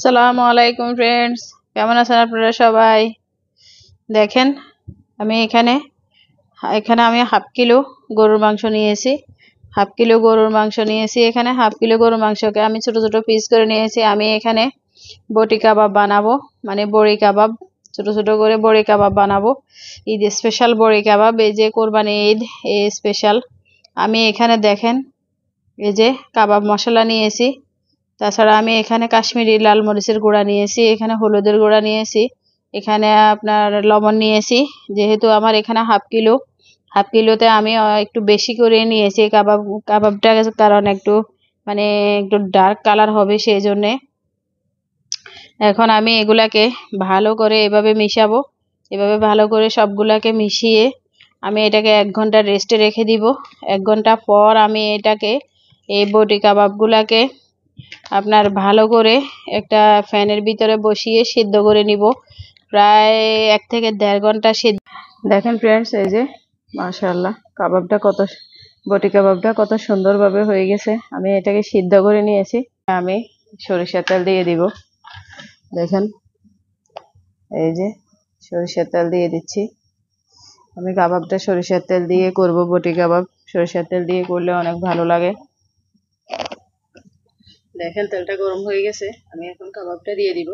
সালাম আলাইকুম ফ্রেন্ডস কেমন আছেন আপনারা সবাই দেখেন আমি এখানে এখানে আমি হাফ কিলো গরুর মাংস নিয়েছি হাফ কিলো গরুর মাংস নিয়েছি এখানে হাফ কিলো গরুর মাংসকে আমি ছোট ছোট পিস করে নিয়েছি আমি এখানে বটি কাবাব বানাবো মানে বড়ি কাবাব ছোট ছোট করে বড়ি কাবাব বানাবো ঈদ স্পেশাল বড়ি কাবাব এই যে কোরবানি ঈদ এ স্পেশাল আমি এখানে দেখেন এই যে কাবাব মশলা নিয়েছি তাছাড়া আমি এখানে কাশ্মীরি লাল মরিচের গুঁড়া নিয়েছি এখানে হলুদের গুঁড়া নিয়েছি এখানে আপনার লবণ নিয়েছি যেহেতু আমার এখানে হাফ কিলো হাফ কিলোতে আমি একটু বেশি করে নিয়েছি কাবাব কাবাবটা কারণ একটু মানে একটু ডার্ক কালার হবে সেই জন্যে এখন আমি এগুলাকে ভালো করে এভাবে মিশাবো এভাবে ভালো করে সবগুলাকে মিশিয়ে আমি এটাকে এক ঘন্টা রেস্টে রেখে দিব এক ঘন্টা পর আমি এটাকে এই বটি কাবাবগুলাকে আপনার ভালো করে একটা ফ্যানের ভিতরে বসিয়ে সিদ্ধ করে নিব প্রায় এক থেকে দেড় ঘন্টা সিদ্ধ দেখেন ফ্রেন্ডস এই যে মাশাল্লাহ কাবাবটা কত বটি কাবাবটা কত সুন্দরভাবে হয়ে গেছে আমি এটাকে সিদ্ধ করে নিয়েছি আমি সরিষার তেল দিয়ে দিব দেখেন এই যে সরিষার তেল দিয়ে দিচ্ছি আমি কাবাবটা সরিষার তেল দিয়ে করব বটি কাবাব সরিষার তেল দিয়ে করলে অনেক ভালো লাগে দেখেন তেলটা গরম হয়ে গেছে আমি এখন কাবাবটা দিয়ে দিব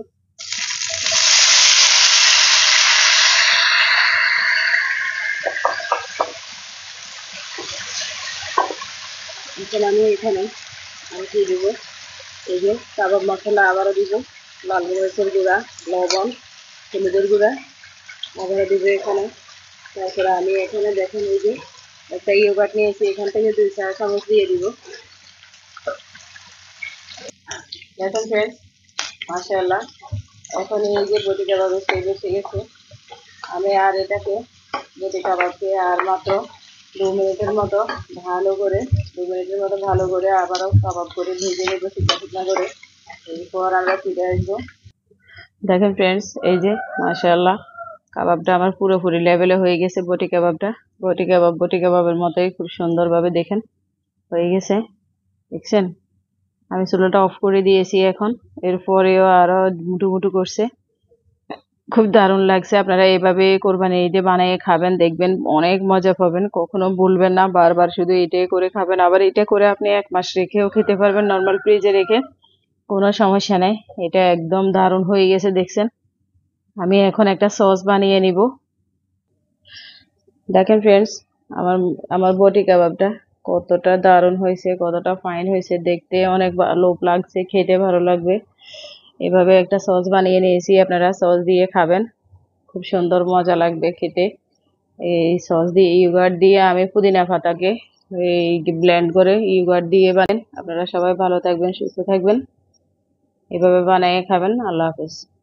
এখন আমি এখানে আমি কি দিব এই যে কাবাব মশলা আবারও দিব লাল মরিচের গুঁড়া লবণ হলুদের গুঁড়া আবারও দিব এখানে তারপরে আমি এখানে দেখেন এই যে একটা ইয়োগাট নিয়েছি এখান থেকে দুই চা চামচ দিয়ে দিব দেখেন ফ্রেন্ড মাসাল্লাহ এখন এই যে বটি কাবাবের সেই বসে গেছে আমি আর এটাকে বটি কাবাবকে আর মাত্র দু মিনিটের মতো ভালো করে দু মিনিটের মতো ভালো করে আবারও কাবাব করে ভেজে নেব শুকনা শুকনা করে এরপর আমরা ফিরে আসবো দেখেন ফ্রেন্ডস এই যে মাসাল্লাহ কাবাবটা আমার পুরোপুরি লেভেলে হয়ে গেছে বটি কাবাবটা বটি কাবাব বটি কাবাবের মতোই খুব সুন্দরভাবে দেখেন হয়ে গেছে দেখছেন আমি সোলোটা অফ করে দিয়েছি এখন এরপরেও আরও মুটু মুটু করছে খুব দারুণ লাগছে আপনারা এইভাবে কোরবানি যে বানিয়ে খাবেন দেখবেন অনেক মজা পাবেন কখনো বলবেন না বারবার শুধু এটাই করে খাবেন আবার এটা করে আপনি এক মাস রেখেও খেতে পারবেন নর্মাল ফ্রিজে রেখে কোনো সমস্যা নেই এটা একদম দারুণ হয়ে গেছে দেখছেন আমি এখন একটা সস বানিয়ে নিব দেখেন ফ্রেন্ডস আমার আমার বটি কাবাবটা কতটা দারুণ হয়েছে কতটা ফাইন হয়েছে দেখতে অনেক লোভ লাগছে খেতে ভালো লাগবে এভাবে একটা সস বানিয়ে নিয়েছি আপনারা সস দিয়ে খাবেন খুব সুন্দর মজা লাগবে খেতে এই সস দিয়ে ইউগার দিয়ে আমি পুদিনা পাতাকে এই ব্ল্যান্ড করে ইউগার দিয়ে বানেন আপনারা সবাই ভালো থাকবেন সুস্থ থাকবেন এভাবে বানিয়ে খাবেন আল্লাহ হাফেজ